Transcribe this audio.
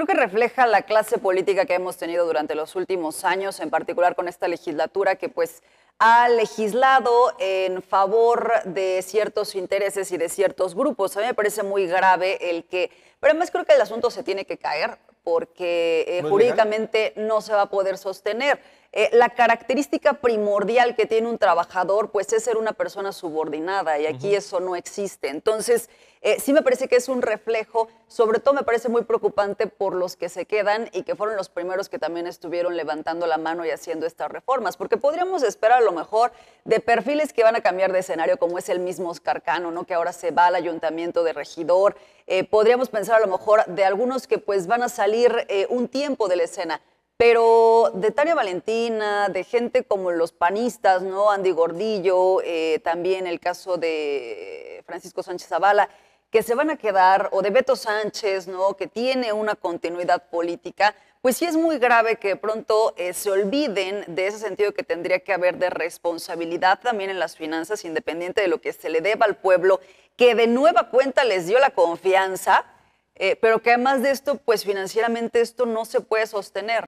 Creo que refleja la clase política que hemos tenido durante los últimos años, en particular con esta legislatura que pues ha legislado en favor de ciertos intereses y de ciertos grupos. A mí me parece muy grave el que, pero además creo que el asunto se tiene que caer porque eh, jurídicamente no se va a poder sostener. Eh, la característica primordial que tiene un trabajador, pues es ser una persona subordinada y aquí eso no existe. Entonces, eh, sí me parece que es un reflejo, sobre todo me parece muy preocupante por los que se quedan y que fueron los primeros que también estuvieron levantando la mano y haciendo estas reformas, porque podríamos esperar a lo mejor de perfiles que van a cambiar de escenario, como es el mismo Oscar Cano, que ahora se va al ayuntamiento de regidor, eh, podríamos pensar a lo mejor de algunos que pues van a salir un tiempo de la escena. Pero de Tania Valentina, de gente como los panistas, ¿no? Andy Gordillo, eh, también el caso de Francisco Sánchez Zavala, que se van a quedar, o de Beto Sánchez, ¿no? Que tiene una continuidad política, pues sí es muy grave que pronto eh, se olviden de ese sentido que tendría que haber de responsabilidad también en las finanzas, independiente de lo que se le deba al pueblo, que de nueva cuenta les dio la confianza. Eh, pero que además de esto, pues financieramente esto no se puede sostener.